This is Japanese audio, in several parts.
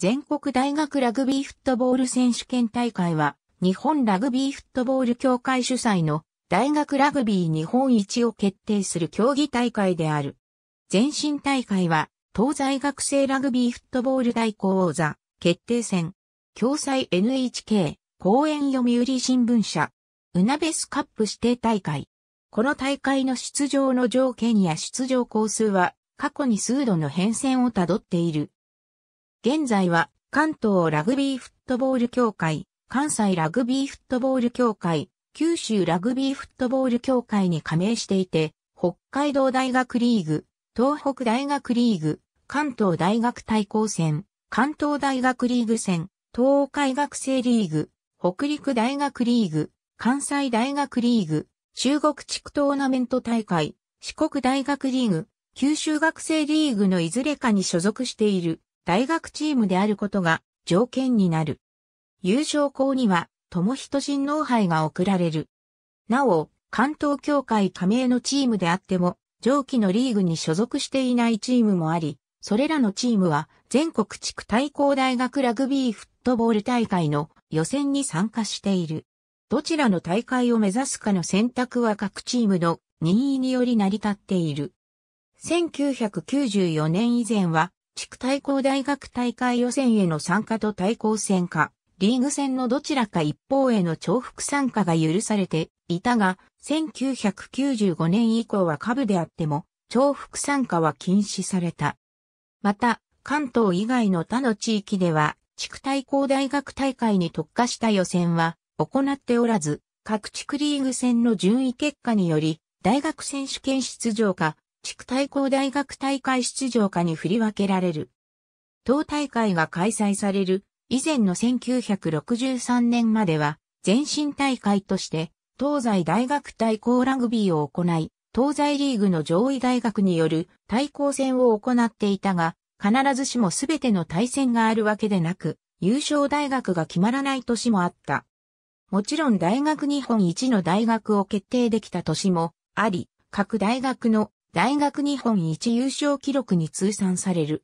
全国大学ラグビーフットボール選手権大会は、日本ラグビーフットボール協会主催の大学ラグビー日本一を決定する競技大会である。前身大会は、東西学生ラグビーフットボール大王座決定戦、共済 NHK、公演読売新聞社、うなべスカップ指定大会。この大会の出場の条件や出場校数は、過去に数度の変遷をたどっている。現在は関東ラグビーフットボール協会、関西ラグビーフットボール協会、九州ラグビーフットボール協会に加盟していて、北海道大学リーグ、東北大学リーグ、関東大学対抗戦、関東大学リーグ戦、東海学生リーグ、北陸大学リーグ、関西大学リーグ、中国地区トーナメント大会、四国大学リーグ、九州学生リーグのいずれかに所属している。大学チームであることが条件になる。優勝校には、友人新王杯が贈られる。なお、関東協会加盟のチームであっても、上記のリーグに所属していないチームもあり、それらのチームは全国地区対抗大学ラグビーフットボール大会の予選に参加している。どちらの大会を目指すかの選択は各チームの任意により成り立っている。1994年以前は地区対抗大学大会予選への参加と対抗戦か、リーグ戦のどちらか一方への重複参加が許されていたが、1995年以降は下部であっても、重複参加は禁止された。また、関東以外の他の地域では、地区対抗大学大会に特化した予選は行っておらず、各地区リーグ戦の順位結果により、大学選手権出場か、地区対抗大学大会出場下に振り分けられる。当大会が開催される以前の1963年までは前身大会として東西大学対抗ラグビーを行い、東西リーグの上位大学による対抗戦を行っていたが、必ずしも全ての対戦があるわけでなく、優勝大学が決まらない年もあった。もちろん大学日本一の大学を決定できた年もあり、各大学の大学日本一優勝記録に通算される。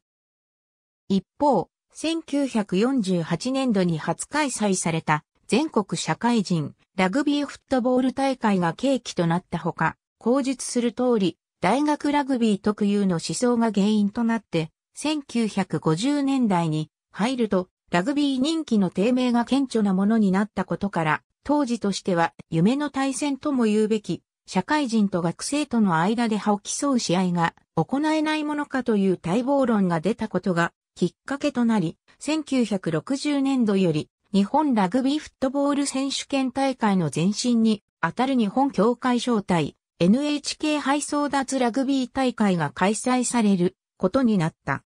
一方、1948年度に初開催された全国社会人ラグビーフットボール大会が契機となったほか、口述する通り、大学ラグビー特有の思想が原因となって、1950年代に入ると、ラグビー人気の低迷が顕著なものになったことから、当時としては夢の対戦とも言うべき社会人と学生との間で歯を競う試合が行えないものかという待望論が出たことがきっかけとなり、1960年度より日本ラグビーフットボール選手権大会の前身にあたる日本協会招待 NHK 配送脱ラグビー大会が開催されることになった。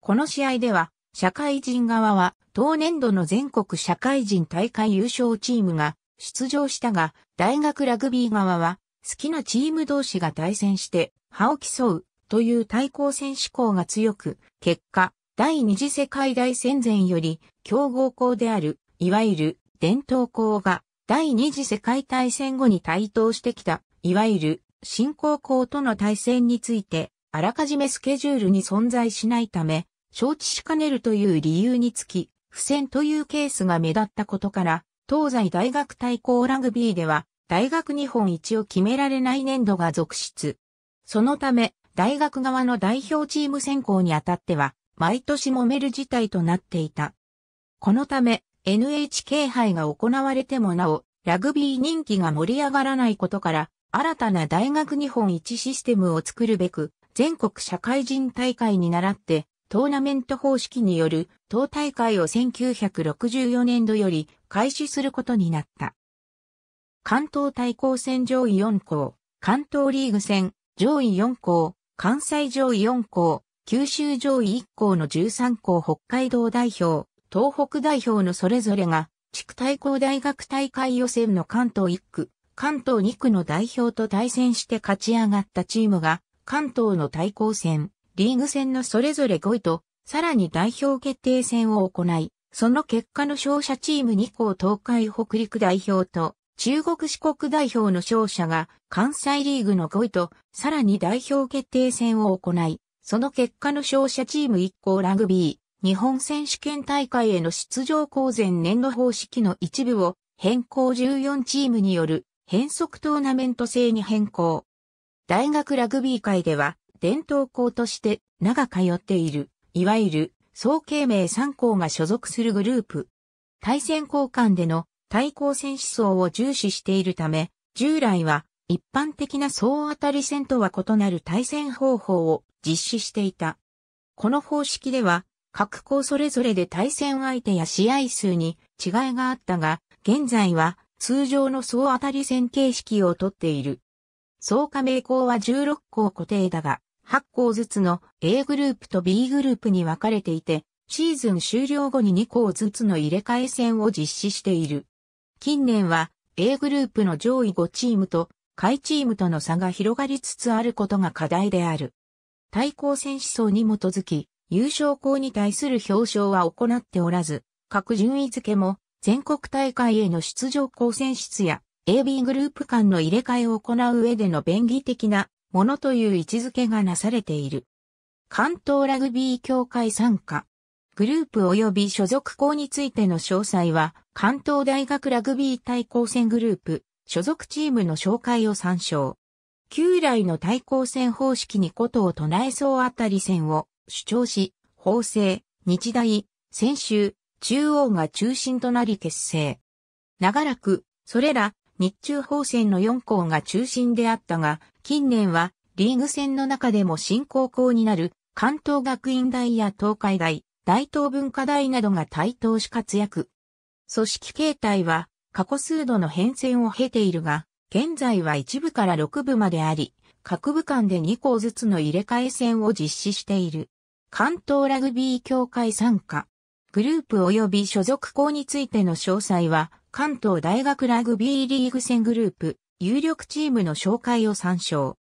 この試合では社会人側は当年度の全国社会人大会優勝チームが出場したが、大学ラグビー側は、好きなチーム同士が対戦して、歯を競う、という対抗戦志向が強く、結果、第二次世界大戦前より、強豪校である、いわゆる、伝統校が、第二次世界大戦後に台頭してきた、いわゆる、新興校との対戦について、あらかじめスケジュールに存在しないため、承知しかねるという理由につき、不戦というケースが目立ったことから、東西大学対抗ラグビーでは、大学日本一を決められない年度が続出。そのため、大学側の代表チーム選考にあたっては、毎年揉める事態となっていた。このため、NHK 杯が行われてもなお、ラグビー人気が盛り上がらないことから、新たな大学日本一システムを作るべく、全国社会人大会に倣って、トーナメント方式による党大会を1964年度より開始することになった。関東対抗戦上位4校、関東リーグ戦上位4校、関西上位4校、九州上位1校の13校北海道代表、東北代表のそれぞれが地区対抗大学大会予選の関東1区、関東2区の代表と対戦して勝ち上がったチームが関東の対抗戦、リーグ戦のそれぞれ5位と、さらに代表決定戦を行い、その結果の勝者チーム2校東海北陸代表と、中国四国代表の勝者が関西リーグの5位と、さらに代表決定戦を行い、その結果の勝者チーム1校ラグビー、日本選手権大会への出場公前年度方式の一部を変更14チームによる変則トーナメント制に変更。大学ラグビー界では伝統校として長通っている、いわゆる総慶明三校が所属するグループ。対戦交換での対抗戦思想を重視しているため、従来は一般的な総当たり戦とは異なる対戦方法を実施していた。この方式では、各校それぞれで対戦相手や試合数に違いがあったが、現在は通常の総当たり戦形式をとっている。総加盟校は16校固定だが、8校ずつの A グループと B グループに分かれていて、シーズン終了後に2校ずつの入れ替え戦を実施している。近年は A グループの上位5チームと下位チームとの差が広がりつつあることが課題である。対抗戦思想に基づき、優勝校に対する表彰は行っておらず、各順位付けも全国大会への出場校選出や AB グループ間の入れ替えを行う上での便宜的なものという位置づけがなされている。関東ラグビー協会参加。グループ及び所属校についての詳細は、関東大学ラグビー対抗戦グループ、所属チームの紹介を参照。旧来の対抗戦方式にことを唱えそうあたり戦を主張し、法制、日大、先週、中央が中心となり結成。長らく、それら日中法戦の4校が中心であったが、近年はリーグ戦の中でも新高校になる関東学院大や東海大、大東文化大などが対等し活躍。組織形態は過去数度の変遷を経ているが、現在は1部から6部まであり、各部間で2校ずつの入れ替え戦を実施している。関東ラグビー協会参加。グループ及び所属校についての詳細は、関東大学ラグビーリーグ戦グループ、有力チームの紹介を参照。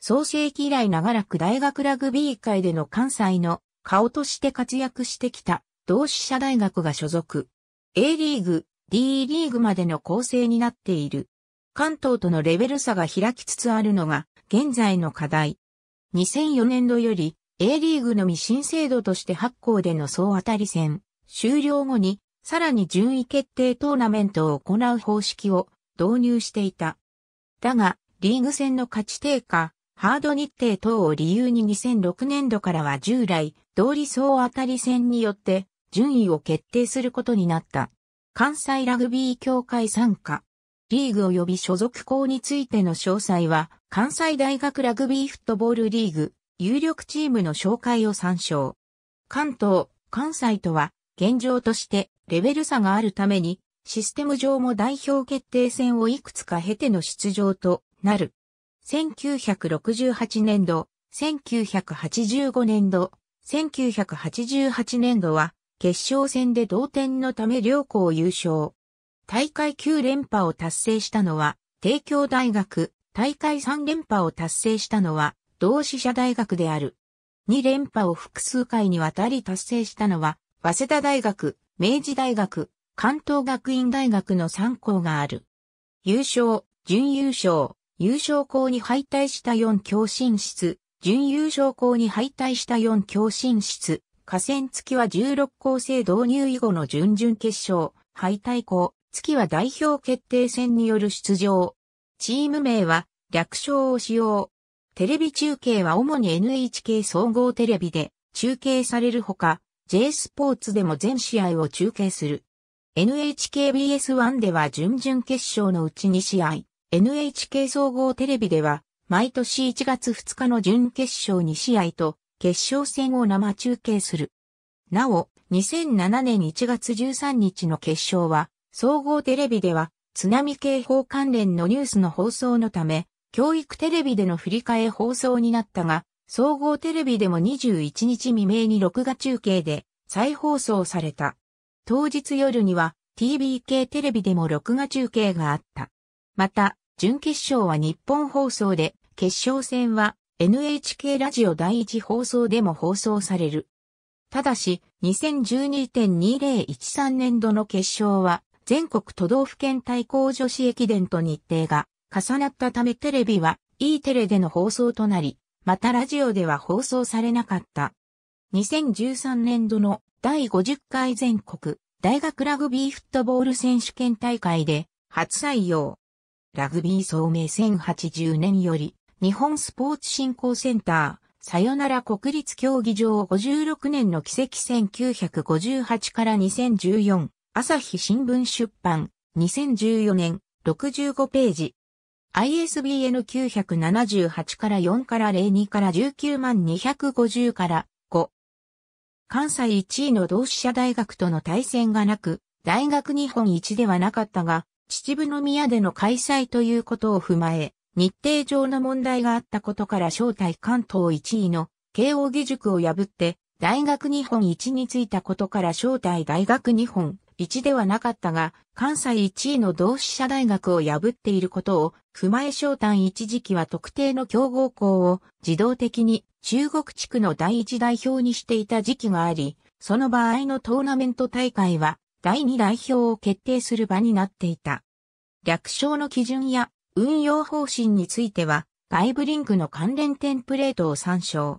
創世期以来長らく大学ラグビー界での関西の顔として活躍してきた同志社大学が所属。A リーグ、D リーグまでの構成になっている。関東とのレベル差が開きつつあるのが現在の課題。2004年度より A リーグのみ新制度として発行での総当たり戦終了後にさらに順位決定トーナメントを行う方式を導入していた。だが、リーグ戦の勝ち低下、ハード日程等を理由に2006年度からは従来、同理総当たり戦によって順位を決定することになった。関西ラグビー協会参加。リーグ及び所属校についての詳細は、関西大学ラグビーフットボールリーグ、有力チームの紹介を参照。関東、関西とは、現状としてレベル差があるために、システム上も代表決定戦をいくつか経ての出場となる。1968年度、1985年度、1988年度は決勝戦で同点のため両校優勝。大会9連覇を達成したのは帝京大学、大会3連覇を達成したのは同志社大学である。2連覇を複数回にわたり達成したのは早稲田大学、明治大学、関東学院大学の3校がある。優勝、準優勝、優勝校に敗退した4強進室、準優勝校に敗退した4強進室、河川付きは16校制導入以後の準々決勝、敗退校、月は代表決定戦による出場。チーム名は略称を使用。テレビ中継は主に NHK 総合テレビで中継されるほか、J スポーツでも全試合を中継する。NHKBS1 では準々決勝のうち2試合、NHK 総合テレビでは毎年1月2日の準決勝2試合と決勝戦を生中継する。なお、2007年1月13日の決勝は総合テレビでは津波警報関連のニュースの放送のため、教育テレビでの振り替え放送になったが、総合テレビでも21日未明に録画中継で再放送された。当日夜には TBK テレビでも録画中継があった。また、準決勝は日本放送で、決勝戦は NHK ラジオ第一放送でも放送される。ただし、2012.2013年度の決勝は、全国都道府県対抗女子駅伝と日程が重なったためテレビは E テレでの放送となり、またラジオでは放送されなかった。2013年度の第50回全国大学ラグビーフットボール選手権大会で初採用。ラグビー総名1080年より日本スポーツ振興センター、さよなら国立競技場56年の奇跡1958から2014、朝日新聞出版、2014年65ページ。ISBN 978から4から02から19万250から5。関西1位の同志社大学との対戦がなく、大学日本一ではなかったが、秩父宮での開催ということを踏まえ、日程上の問題があったことから招待関東1位の慶応義塾を破って、大学日本一についたことから招待大学日本1ではなかったが、関西1位の同志社大学を破っていることを、踏まえ商丹一時期は特定の強豪校を自動的に中国地区の第一代表にしていた時期があり、その場合のトーナメント大会は第二代表を決定する場になっていた。略称の基準や運用方針については、外部リンクの関連テンプレートを参照。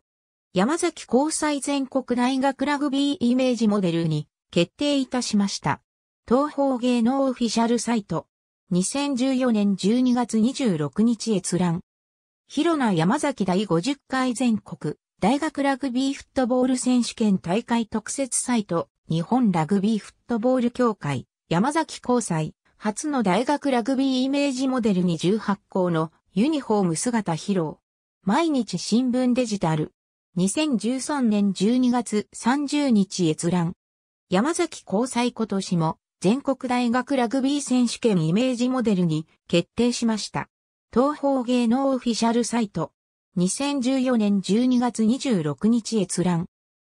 山崎交際全国大学ラグビーイメージモデルに決定いたしました。東方芸能オフィシャルサイト。2014年12月26日閲覧。広名山崎第50回全国大学ラグビーフットボール選手権大会特設サイト日本ラグビーフットボール協会山崎交際初の大学ラグビーイメージモデルに18校のユニフォーム姿披露。毎日新聞デジタル。2013年12月30日閲覧。山崎交際今年も全国大学ラグビー選手権イメージモデルに決定しました。東方芸能オフィシャルサイト。2014年12月26日閲覧。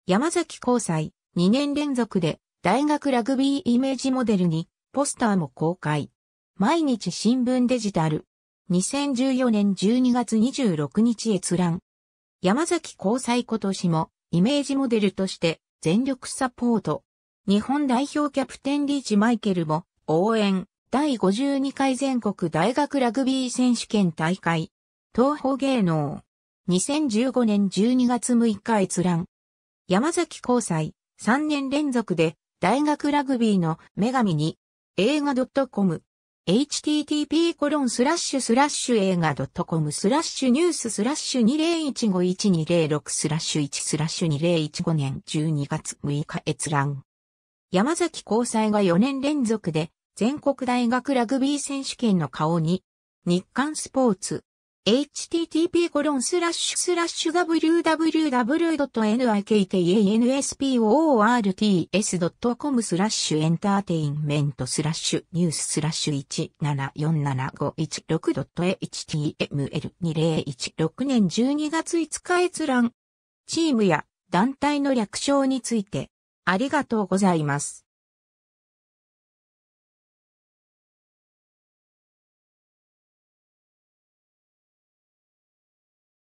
山崎交際2年連続で大学ラグビーイメージモデルにポスターも公開。毎日新聞デジタル。2014年12月26日閲覧。山崎交際今年もイメージモデルとして全力サポート。日本代表キャプテンリーチマイケルも応援第52回全国大学ラグビー選手権大会東方芸能2015年12月6日閲覧山崎交際3年連続で大学ラグビーの女神に映画 .com http コロンスラッシュスラッシュ映画 .com スラッシュニューススラッシュ20151206スラッシュ1スラッシュ2015年12月6日閲覧山崎交際が4年連続で全国大学ラグビー選手権の顔に、日刊スポーツ、http w w w n i k t a n s p o r t s c o m スラッシュエンターテインメントスラッシュニューススラッシュ 1747516.html2016 年12月5日閲覧。チームや団体の略称について、ありがとうございます。